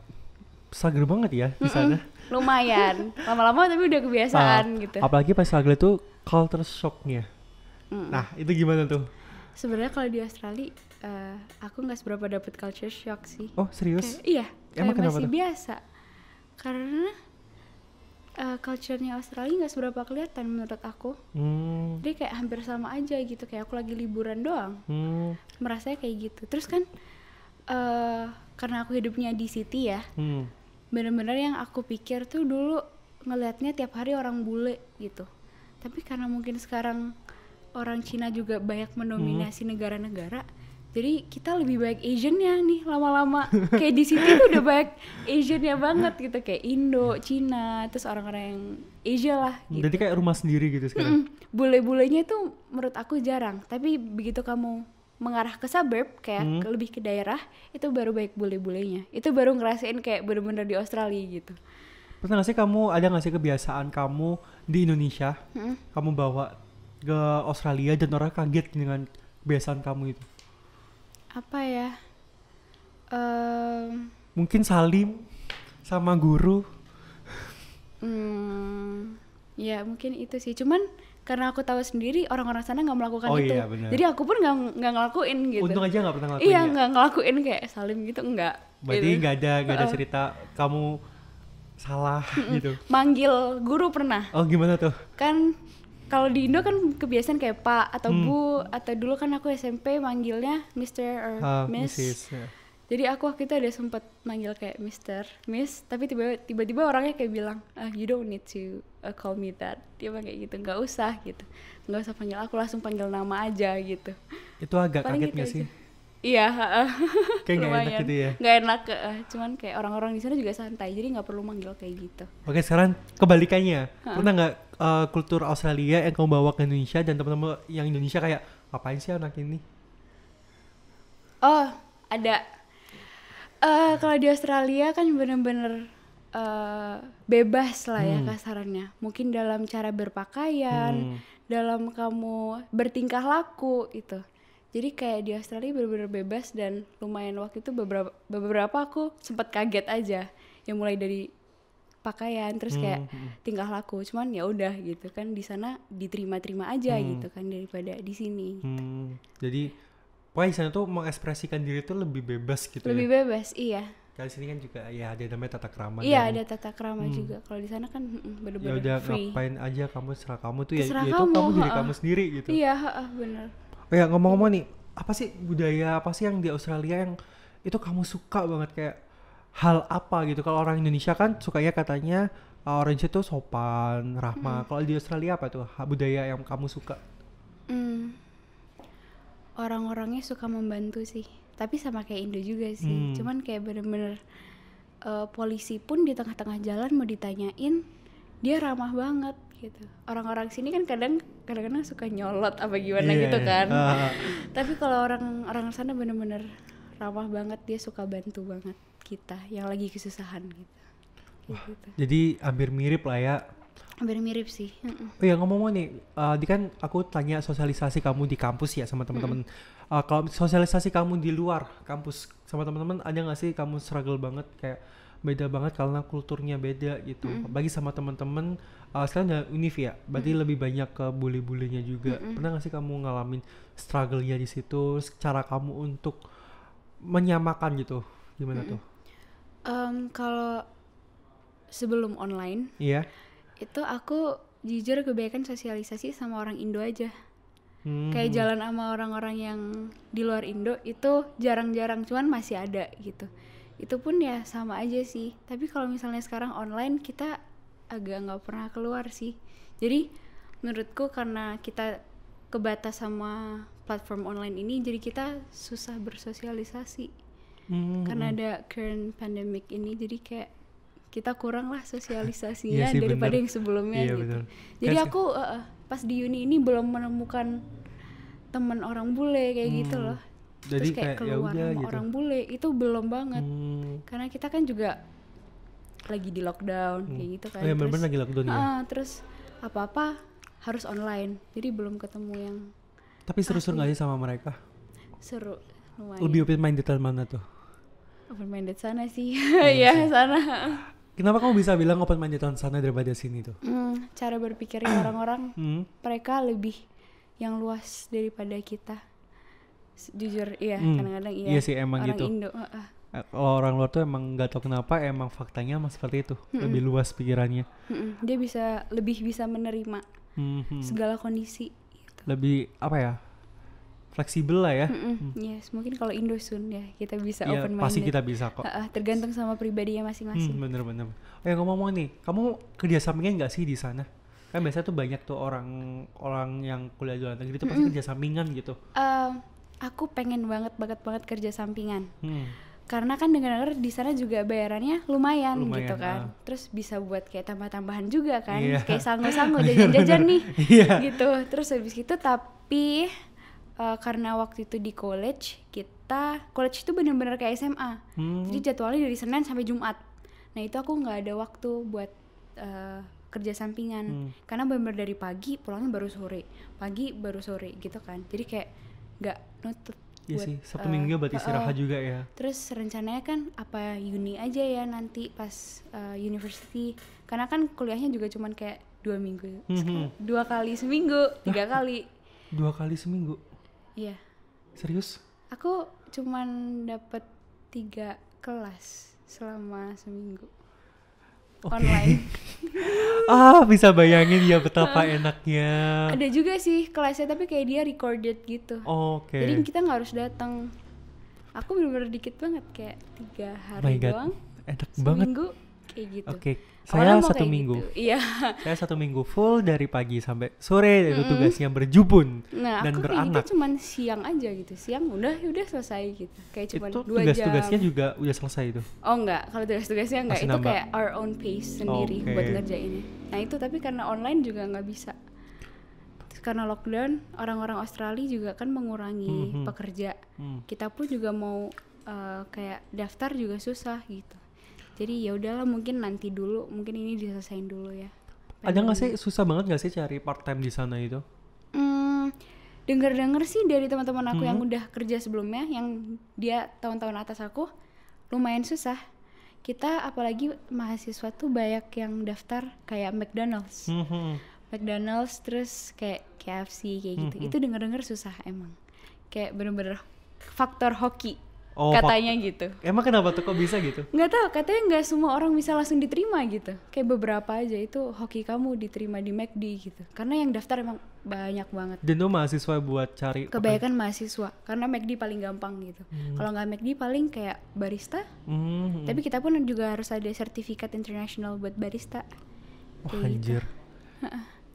sager banget ya di sana. Mm
-mm, lumayan. Lama-lama tapi udah kebiasaan nah, gitu. Apalagi
pas struggle itu culture shocknya. Mm. Nah itu gimana tuh?
Sebenarnya kalau di Australia uh, aku nggak seberapa dapet culture shock sih. Oh serius? Kayak, iya. Emang masih tuh? biasa. Karena uh, culture-nya Australia nggak seberapa kelihatan menurut aku.
Hmm.
Dia kayak hampir sama aja gitu. Kayak aku lagi liburan doang. Hmm. Merasa kayak gitu. Terus kan uh, karena aku hidupnya di city ya. Hmm. Bener-bener yang aku pikir tuh dulu ngelihatnya tiap hari orang bule gitu. Tapi karena mungkin sekarang orang Cina juga banyak hmm. mendominasi negara-negara jadi kita lebih baik Asian Asiannya nih lama-lama kayak di sini tuh udah banyak Asiannya banget gitu kayak Indo, Cina, terus orang-orang yang Asia lah.
Gitu. Jadi kayak rumah sendiri gitu sekarang. Mm
-mm. Bule-bulenya tuh menurut aku jarang, tapi begitu kamu mengarah ke suburb kayak hmm. lebih ke daerah itu baru baik bule-bulenya. Itu baru ngerasain kayak bener-bener di Australia gitu.
Pernah gak sih kamu ada gak sih kebiasaan kamu di Indonesia, hmm. kamu bawa ke Australia dan orang kaget dengan kebiasaan kamu itu?
apa ya um,
mungkin salim sama guru
hmm, ya mungkin itu sih cuman karena aku tahu sendiri orang-orang sana nggak melakukan oh, itu iya, jadi aku pun nggak nggak ngelakuin gitu untung aja nggak pernah ngelakuin iya ya? nggak ya. ngelakuin kayak salim gitu nggak berarti gitu. nggak gitu. ada nggak ada oh. cerita
kamu salah mm -mm. gitu
manggil guru pernah oh gimana tuh kan kalau di Indo kan kebiasaan kayak Pak atau hmm. Bu atau dulu kan aku SMP manggilnya Mister or uh, Miss. Mrs, ya. Jadi aku waktu itu ada sempet manggil kayak Mister, Miss, tapi tiba-tiba orangnya kayak bilang, ah, you don't need to uh, call me that. Dia kayak gitu, nggak usah gitu, nggak usah panggil aku langsung panggil nama aja gitu.
Itu agak Paling kaget gitu gak sih?
Iya, uh, <laughs> kayak nggak enak gitu ya? Nggak enak, uh, cuman kayak orang-orang di sana juga santai, jadi nggak perlu manggil kayak gitu.
Oke, sekarang kebalikannya, uh -uh. pernah nggak uh, kultur Australia yang kamu bawa ke Indonesia dan teman-teman yang Indonesia kayak ngapain sih anak ini?
Oh, ada. Uh, kalau di Australia kan bener-bener uh, bebas lah ya hmm. kasarannya. Mungkin dalam cara berpakaian, hmm. dalam kamu bertingkah laku itu. Jadi kayak di Australia bener-bener bebas dan lumayan waktu itu beberapa beberapa aku sempat kaget aja. Yang mulai dari pakaian terus hmm, kayak hmm. tingkah laku cuman ya udah gitu kan di sana diterima-terima aja hmm. gitu kan daripada di sini gitu.
hmm. jadi pokoknya sana tuh mengekspresikan diri tuh lebih bebas gitu lebih ya? bebas iya kalau sini kan juga ya ada namanya tata krama iya ada
tata krama hmm. juga kalau di sana kan bener-bener ya udah ngapain
aja kamu serah kamu tuh ya, itu kamu, kamu diri kamu sendiri gitu
iya benar bener
oh ya ngomong-ngomong nih apa sih budaya apa sih yang di Australia yang itu kamu suka banget kayak hal apa gitu kalau orang Indonesia kan sukanya katanya uh, orange itu sopan ramah hmm. kalau di Australia apa tuh budaya yang kamu suka
hmm. orang-orangnya suka membantu sih tapi sama kayak Indo juga sih hmm. cuman kayak bener-bener uh, polisi pun di tengah-tengah jalan mau ditanyain dia ramah banget gitu orang-orang sini kan kadang kadang-kadang suka nyolot apa gimana
yeah. gitu iya. kan uh.
tapi kalau orang orang sana bener-bener ramah banget dia suka bantu banget kita yang lagi kesusahan gitu. Wah, gitu.
Jadi hampir mirip lah ya.
Hampir mirip sih.
Oh ya ngomong-ngomong nih, uh, eh, di kan aku tanya sosialisasi kamu di kampus ya sama teman-teman. Mm-hmm. Uh, kalau sosialisasi kamu di luar kampus sama teman-teman ada nggak sih kamu struggle banget kayak beda banget karena kulturnya beda gitu. Mm. Bagi sama teman-teman uh, sekarang udah univ ya, berarti mm. lebih banyak ke bully-bullynya juga. Mm Pernah nggak sih kamu ngalamin struggle-nya di situ? Cara kamu untuk menyamakan gitu, gimana mm tuh?
Um, kalau sebelum online, iya. Yeah. Itu aku jujur kebanyakan sosialisasi sama orang Indo aja.
Hmm. Kayak jalan
sama orang-orang yang di luar Indo itu jarang-jarang, cuman masih ada gitu. Itu pun ya sama aja sih. Tapi kalau misalnya sekarang online kita agak nggak pernah keluar sih. Jadi menurutku karena kita kebatas sama platform online ini, jadi kita susah bersosialisasi hmm. karena hmm. ada current pandemic ini jadi kayak kita kurang lah sosialisasinya iya sih, daripada bener. yang sebelumnya iya, gitu. Betul. Jadi kan aku uh, pas di uni ini belum menemukan teman orang bule kayak gitu hmm. gitu loh.
jadi Terus kayak, kayak ya keluar sama gitu. orang
bule itu belum banget. Hmm. Karena kita kan juga lagi di lockdown hmm. kayak gitu kan. Oh, ya, terus, lagi lockdown uh, ya. Terus apa-apa harus online. Jadi belum ketemu yang
Tapi seru-seru nggak sih sama mereka?
Seru. Lumayan. Lebih
open minded mana tuh?
open minded sana sih ya <laughs> sana
kenapa kamu bisa bilang open minded sana daripada sini tuh
mm, cara berpikir <clears throat> orang-orang hmm. mereka lebih yang luas daripada kita jujur iya hmm. kadang-kadang iya iya sih emang orang gitu Indo, uh,
Orang luar tuh emang nggak tau kenapa emang faktanya emang seperti itu mm -mm. lebih luas pikirannya.
Mm -mm. Dia bisa lebih bisa menerima mm -hmm. segala kondisi.
Gitu. Lebih apa ya? fleksibel lah ya. Mm -mm. Hmm.
Yes, mungkin kalau Indo Sun ya kita bisa yeah, open minded. Pasti kita bisa kok. Uh, tergantung sama pribadinya masing-masing.
Hmm, bener bener. Oh ya ngomong-ngomong nih, kamu kerja sampingan nggak sih di sana? Kan biasanya tuh banyak tuh orang orang yang kuliah di luar negeri pasti mm -mm. kerja sampingan gitu.
Uh, aku pengen banget banget banget kerja sampingan. Hmm karena kan dengar-dengar di sana juga bayarannya lumayan, lumayan gitu kan. Uh. Terus bisa buat kayak tambah-tambahan juga kan, yeah. kayak sanggup-sanggup <laughs> jajan-jajan nih yeah. gitu. Terus habis itu tapi uh, karena waktu itu di college kita college itu benar-benar kayak SMA hmm. jadi jadwalnya dari Senin sampai Jumat nah itu aku nggak ada waktu buat uh, kerja sampingan hmm. karena benar bener dari pagi pulangnya baru sore pagi baru sore gitu kan jadi kayak nggak nutup Iya sih, eh, satu uh, minggu buat istirahat uh, juga ya. Terus rencananya kan apa uni aja ya nanti pas uh, university, karena kan kuliahnya juga cuman kayak dua minggu,
-hmm.
hmm.
dua kali seminggu, tiga kali.
Dua kali seminggu. Iya. Serius?
Aku cuman dapat tiga kelas selama seminggu. Okay. Online.
<laughs> ah bisa bayangin ya betapa <laughs> enaknya. Ada
juga sih kelasnya tapi kayak dia recorded gitu. Oh, Oke. Okay. Jadi kita nggak harus datang. Aku bener-bener dikit banget kayak tiga hari oh My God. doang. Enak seminggu, banget. Seminggu kayak gitu. Oke. Okay saya satu minggu. Gitu. Iya. <laughs>
Saya satu minggu full dari pagi sampai sore mm -mm. itu tugasnya berjubun nah, dan aku gitu beranak. Nah,
cuman siang aja gitu. Siang udah udah selesai gitu. Kayak cuman itu dua tugas jam. tugasnya
juga udah selesai itu.
Oh enggak, kalau tugas-tugasnya enggak Masih itu nambah. kayak our own pace sendiri okay. buat ngerjainnya. Nah, itu tapi karena online juga nggak bisa. Terus karena lockdown, orang-orang Australia juga kan mengurangi mm -hmm. pekerja. Mm. Kita pun juga mau uh, kayak daftar juga susah gitu jadi ya udahlah mungkin nanti dulu mungkin ini diselesain dulu ya
Pengen ada nggak sih susah banget nggak sih cari part time di sana itu
hmm, denger dengar sih dari teman-teman aku hmm. yang udah kerja sebelumnya yang dia tahun-tahun atas aku lumayan susah kita apalagi mahasiswa tuh banyak yang daftar kayak McDonald's hmm. McDonald's terus kayak KFC kayak gitu hmm. itu denger dengar susah emang kayak bener-bener faktor hoki Oh, katanya
gitu. Emang kenapa tuh kok bisa gitu?
Nggak tahu, katanya nggak semua orang bisa langsung diterima gitu. Kayak beberapa aja itu hoki kamu diterima di McD gitu. Karena yang daftar emang banyak banget.
Dan tuh mahasiswa buat cari? Kebanyakan
apa? mahasiswa, karena McD paling gampang gitu. Hmm. Kalau nggak McD paling kayak barista.
Hmm. Tapi kita
pun juga harus ada sertifikat internasional buat barista. Wah oh, anjir.
Gitu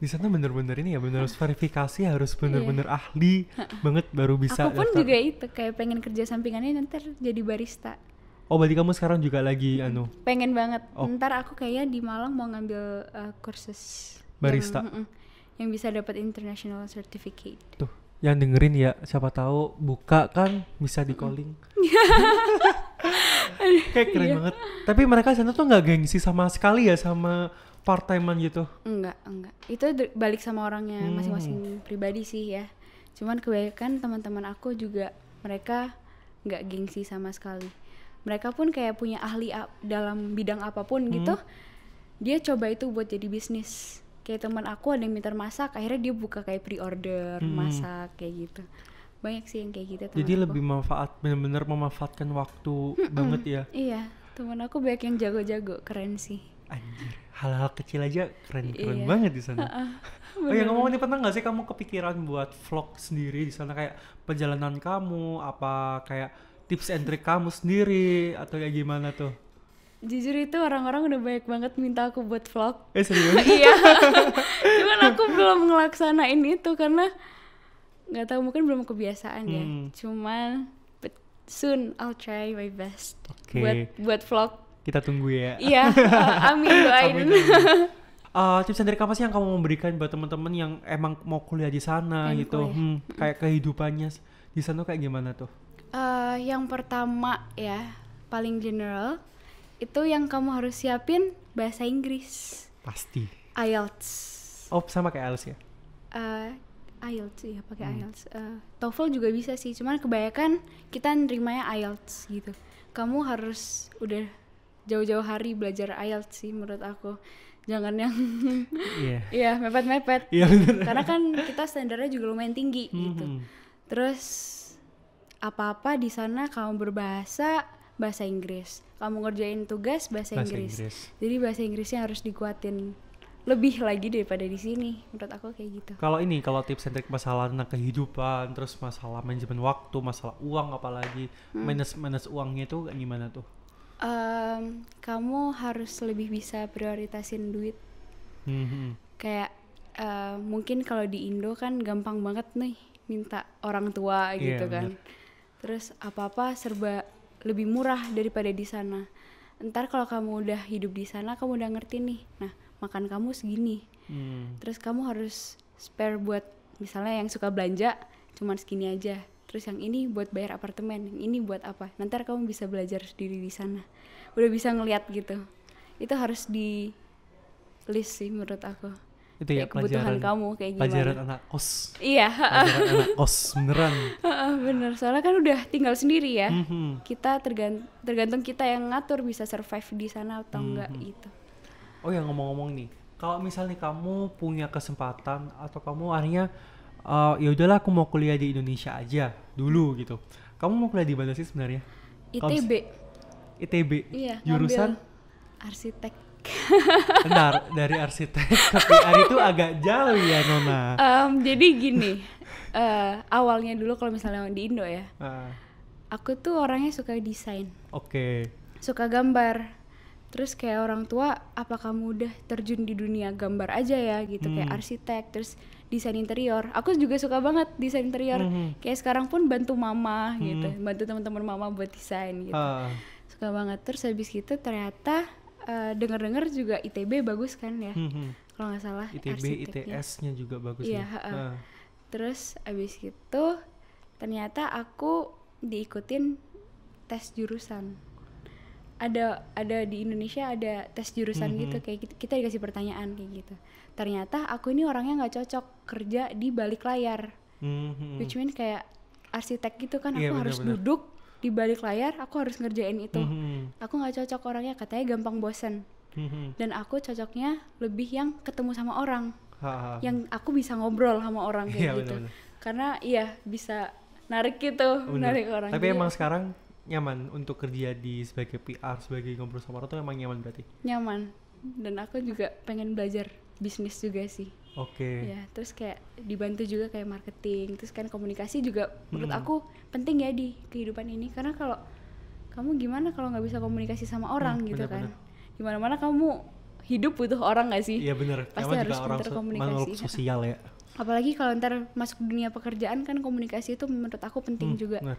di sana bener-bener ini ya bener harus verifikasi harus iya. bener-bener yeah. ahli banget baru bisa aku pun juga
itu kayak pengen kerja sampingannya nanti jadi barista
Oh berarti kamu sekarang juga lagi hmm. anu?
Pengen banget. Oh. Ntar aku kayaknya di Malang mau ngambil uh, kursus barista yang, yang bisa dapat international certificate.
Tuh, yang dengerin ya siapa tahu buka kan bisa di calling. <laughs> Kayak keren iya. banget. Tapi mereka sana tuh nggak gengsi sama sekali ya sama part timean gitu?
Enggak, enggak. Itu balik sama orangnya hmm. masing-masing hmm. pribadi sih ya. Cuman kebanyakan teman-teman aku juga mereka nggak gengsi sama sekali. Mereka pun kayak punya ahli dalam bidang apapun hmm. gitu. Dia coba itu buat jadi bisnis. Kayak teman aku ada yang minta masak, akhirnya dia buka kayak pre-order hmm. masak kayak gitu. Banyak sih yang kayak gitu Jadi aku. lebih
manfaat benar-benar memanfaatkan waktu hmm, hmm. banget ya.
Iya, teman aku banyak yang jago-jago, keren sih
Anjir, hal-hal kecil aja keren-keren iya. banget di sana. Uh, <laughs> uh, oh ya ini pernah nggak sih kamu kepikiran buat vlog sendiri di sana kayak perjalanan kamu apa kayak tips and trick kamu sendiri atau kayak gimana tuh?
Jujur itu orang-orang udah banyak banget minta aku buat vlog.
Eh serius? <laughs> iya.
Cuman aku belum ngelaksanain itu karena nggak tahu mungkin belum kebiasaan ya. Hmm. Cuman soon I'll try my best okay. buat buat vlog
kita tunggu ya. Iya,
uh, <laughs> amin doain.
Uh, tips dari apa sih yang kamu memberikan buat teman-teman yang emang mau kuliah di sana yang gitu, hmm, kayak kehidupannya di sana kayak gimana tuh?
Uh, yang pertama ya paling general itu yang kamu harus siapin bahasa Inggris. Pasti. IELTS.
Oh sama kayak IELTS ya?
Uh, IELTS ya pakai hmm. IELTS. Uh, TOEFL juga bisa sih, cuman kebanyakan kita nerimanya IELTS gitu. Kamu harus udah jauh-jauh hari belajar IELTS sih menurut aku jangan yang iya <laughs> yeah. yeah, mepet-mepet yeah, iya, karena kan kita standarnya juga lumayan tinggi mm -hmm. gitu terus apa-apa di sana kamu berbahasa bahasa Inggris kamu ngerjain tugas bahasa, bahasa Inggris. Inggris jadi bahasa Inggrisnya harus dikuatin lebih lagi daripada di sini menurut aku kayak gitu
kalau ini kalau tips and trick masalah tentang kehidupan terus masalah manajemen waktu masalah uang apalagi hmm. minus minus uangnya itu gimana tuh
um, kamu harus lebih bisa prioritasin duit mm-hmm. kayak uh, mungkin kalau di Indo kan gampang banget nih minta orang tua iya, gitu yeah, kan bener. terus apa apa serba lebih murah daripada di sana ntar kalau kamu udah hidup di sana kamu udah ngerti nih nah makan kamu segini mm. terus kamu harus spare buat misalnya yang suka belanja cuman segini aja terus yang ini buat bayar apartemen yang ini buat apa nanti kamu bisa belajar sendiri di sana udah bisa ngelihat gitu itu harus di list sih menurut aku itu ya kayak kebutuhan kamu kayak gimana pelajaran anak kos iya pelajaran anak
kos beneran
<laughs> bener soalnya kan udah tinggal sendiri ya mhm. kita tergant tergantung kita yang ngatur bisa survive di sana atau mm-hmm. enggak gitu
oh ya ngomong-ngomong nih kalau misalnya kamu punya kesempatan atau kamu akhirnya uh, ya udahlah aku mau kuliah di Indonesia aja dulu gitu. Kamu mau kuliah di mana sih sebenarnya? ITB. ITB. Iya. Jurusan arsitek. Bentar, dari arsitek ke PR itu agak jauh ya Nona.
Um, jadi gini, uh, awalnya dulu kalau misalnya di Indo ya, uh. aku tuh orangnya suka desain. Oke. Okay. Suka gambar terus kayak orang tua apakah kamu udah terjun di dunia gambar aja ya gitu hmm. kayak arsitek terus desain interior aku juga suka banget desain interior mm -hmm. kayak sekarang pun bantu mama mm -hmm. gitu mhm. bantu teman-teman mama buat desain gitu uh. suka banget terus habis gitu ternyata uh, eh, dengar-dengar juga itb bagus kan ya mm -hmm. kalau nggak salah itb its-nya juga bagus uh. uh. terus habis gitu ternyata aku diikutin tes jurusan ada ada di Indonesia ada tes jurusan mm -hmm. gitu kayak kita, kita dikasih pertanyaan kayak gitu ternyata aku ini orangnya nggak cocok kerja di balik layar mm-hmm. which means kayak arsitek gitu kan iya, aku harus duduk di balik layar aku harus ngerjain itu mm-hmm. aku nggak cocok orangnya katanya gampang bosen mm-hmm. dan aku cocoknya lebih yang ketemu sama orang
ha, ha. yang
aku bisa ngobrol sama orang kayak yeah, iya, gitu bener, bener. karena iya bisa narik gitu bener. narik orang tapi iya. emang
sekarang nyaman untuk kerja di sebagai PR sebagai ngobrol sama orang tuh emang nyaman berarti
nyaman dan aku juga pengen belajar bisnis juga sih
Oke. Okay. Ya,
terus kayak dibantu juga kayak marketing, terus kan komunikasi juga menurut hmm. aku penting ya di kehidupan ini karena kalau kamu gimana kalau nggak bisa komunikasi sama hmm, orang hmm, gitu bener, kan? Gimana mana kamu hidup butuh orang gak sih? Iya benar. Pasti Emang harus pintar komunikasi. sosial ya. Apalagi kalau ntar masuk dunia pekerjaan kan komunikasi itu menurut aku penting hmm, juga. Bener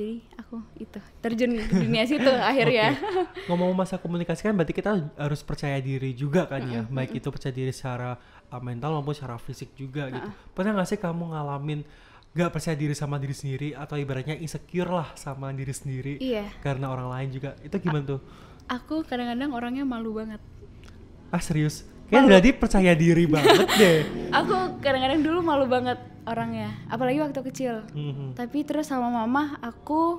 jadi aku itu terjun ke dunia situ <laughs> akhirnya okay.
ngomong masa komunikasi kan berarti kita harus percaya diri juga kan ya baik itu percaya diri secara uh, mental maupun secara fisik juga gitu pernah nggak sih kamu ngalamin gak percaya diri sama diri sendiri atau ibaratnya insecure lah sama diri sendiri iya. karena orang lain juga itu gimana A tuh
aku kadang-kadang orangnya malu banget
ah serius Kayak berarti percaya diri banget deh. <laughs>
aku kadang-kadang dulu malu banget orangnya, apalagi waktu kecil. Mm-hmm. Tapi terus sama mama aku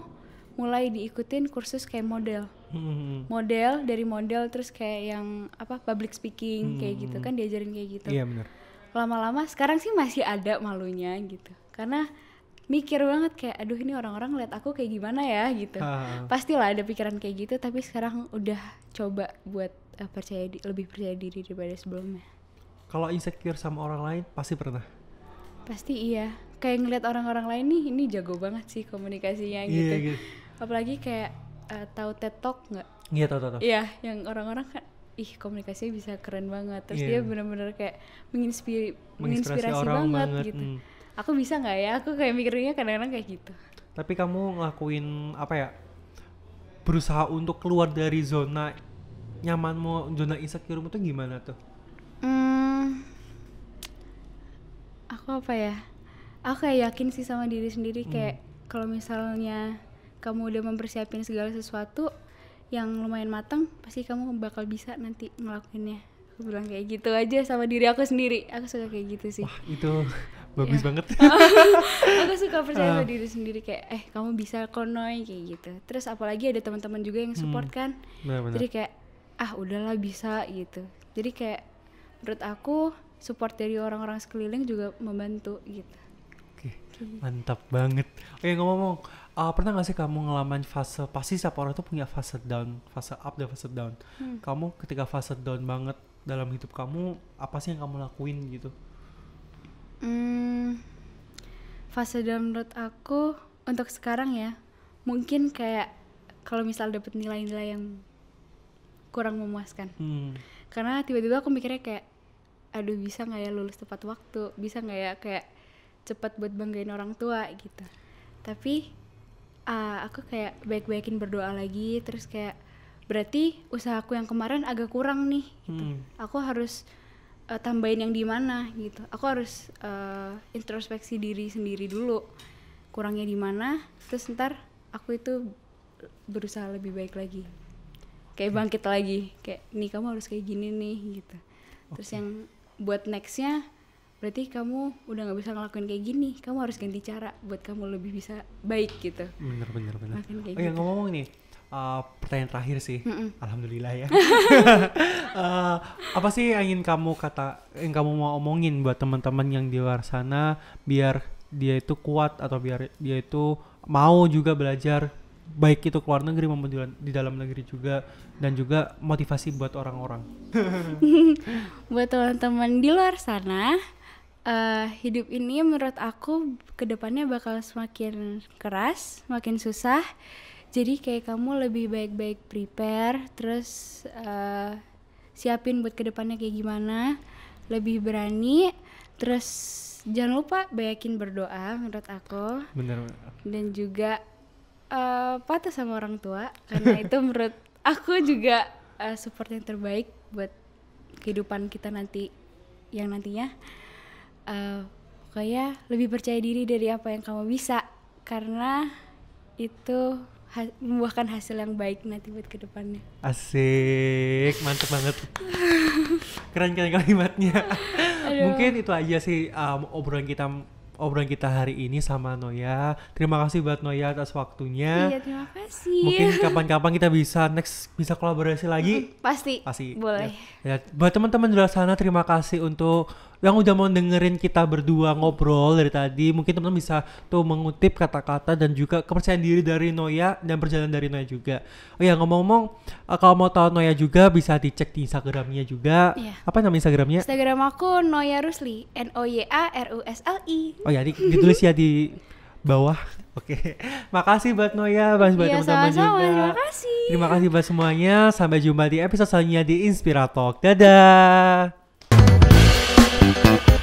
mulai diikutin kursus kayak model. Mm-hmm. Model dari model terus kayak yang apa public speaking mm-hmm. kayak gitu mm-hmm. kan diajarin kayak gitu. Iya benar. Lama-lama sekarang sih masih ada malunya gitu. Karena mikir banget kayak aduh ini orang-orang lihat aku kayak gimana ya gitu. Uh. Pastilah ada pikiran kayak gitu tapi sekarang udah coba buat uh, percaya di, lebih percaya diri daripada sebelumnya
kalau insecure sama orang lain pasti pernah
pasti iya kayak ngeliat orang-orang lain nih ini jago banget sih komunikasinya yeah, gitu. gitu apalagi kayak uh, tahu tetok Talk nggak
iya tahu tahu iya
yang orang-orang kan ih komunikasinya bisa keren banget terus yeah. dia iya. benar-benar kayak menginspirasi menginspirasi banget, banget gitu hmm. aku bisa nggak ya aku kayak mikirnya kadang-kadang kayak gitu
tapi kamu ngelakuin apa ya berusaha untuk keluar dari zona nyaman nyamanmu zona insecure tuh gimana tuh?
Hmm, aku apa ya? Aku kayak yakin sih sama diri sendiri hmm. kayak kalau misalnya kamu udah mempersiapin segala sesuatu yang lumayan matang, pasti kamu bakal bisa nanti ngelakuinnya. Aku bilang kayak gitu aja sama diri aku sendiri. Aku suka kayak gitu sih. Wah,
itu <laughs> bagus yeah. banget.
<laughs> aku suka percaya sama uh. diri sendiri kayak eh kamu bisa konoi kayak gitu. Terus apalagi ada teman-teman juga yang support hmm. kan. Benar, benar. Jadi kayak ah udahlah bisa gitu jadi kayak menurut aku support dari orang-orang sekeliling juga membantu gitu
oke mantap banget oke okay, ngomong-ngomong uh, pernah gak sih kamu ngalamin fase pasti setiap orang tuh punya fase down fase up dan fase down hmm. kamu ketika fase down banget dalam hidup kamu apa sih yang kamu lakuin gitu
hmm, fase down menurut aku untuk sekarang ya mungkin kayak kalau misal dapet nilai-nilai yang kurang memuaskan hmm. karena tiba-tiba aku mikirnya kayak aduh bisa nggak ya lulus tepat waktu bisa nggak ya kayak cepat buat banggain orang tua gitu tapi uh, aku kayak baik-baikin berdoa lagi terus kayak berarti usaha aku yang kemarin agak kurang nih gitu. hmm. aku harus uh, tambahin yang di mana gitu aku harus uh, introspeksi diri sendiri dulu kurangnya di mana terus ntar aku itu berusaha lebih baik lagi kayak bangkit lagi kayak nih kamu harus kayak gini nih gitu okay. terus yang buat nextnya berarti kamu udah nggak bisa ngelakuin kayak gini kamu harus ganti cara buat kamu lebih bisa baik gitu
bener bener bener kayak oh gitu. ya ngomong nih uh, pertanyaan terakhir sih mm -mm. alhamdulillah ya uh, <laughs> apa sih yang ingin kamu kata yang kamu mau omongin buat teman-teman yang di luar sana biar dia itu kuat atau biar dia itu mau juga belajar baik itu ke luar negeri maupun di dalam negeri juga dan juga motivasi buat orang-orang. <laughs>
buat teman-teman di luar sana, uh, hidup ini menurut aku kedepannya bakal semakin keras, makin susah. Jadi kayak kamu lebih baik-baik prepare, terus uh, siapin buat kedepannya kayak gimana, lebih berani, terus jangan lupa bayakin berdoa menurut aku. Bener. Dan juga uh, patah sama orang tua karena itu menurut aku juga uh, support yang terbaik buat kehidupan kita nanti yang nantinya uh, pokoknya lebih percaya diri dari apa yang kamu bisa karena itu ha membuahkan hasil yang baik nanti buat kedepannya
asik mantep banget <laughs> keren keren kalimatnya mungkin itu aja sih um, obrolan kita obrolan kita hari ini sama Noya. Terima kasih buat Noya atas waktunya. Iya, terima kasih. Mungkin <laughs> kapan-kapan kita bisa next bisa kolaborasi lagi. Hmm,
pasti. Pasti. Boleh.
Ya, ya. buat teman-teman di luar sana terima kasih untuk yang udah mau dengerin kita berdua ngobrol dari tadi. Mungkin teman-teman bisa tuh mengutip kata-kata dan juga kepercayaan diri dari Noya dan perjalanan dari Noya juga. Oh ya ngomong-ngomong, uh, kalau mau tahu Noya juga bisa dicek di Instagramnya juga. Yeah. Apa nama Instagramnya?
Instagram aku Noya Rusli, N O Y A R U S L I.
Oh ya, di, ditulis ya di bawah. <laughs> Oke. Makasih buat Noya, buat ya, teman-teman juga. Terima kasih. Terima kasih buat semuanya. Sampai jumpa di episode selanjutnya di Inspiratalk. Dadah. Thank you.